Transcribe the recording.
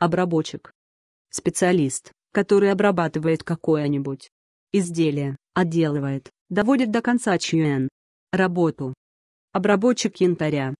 Обработчик. Специалист, который обрабатывает какое-нибудь изделие, отделывает, доводит до конца чьюэн. Работу. Обработчик янтаря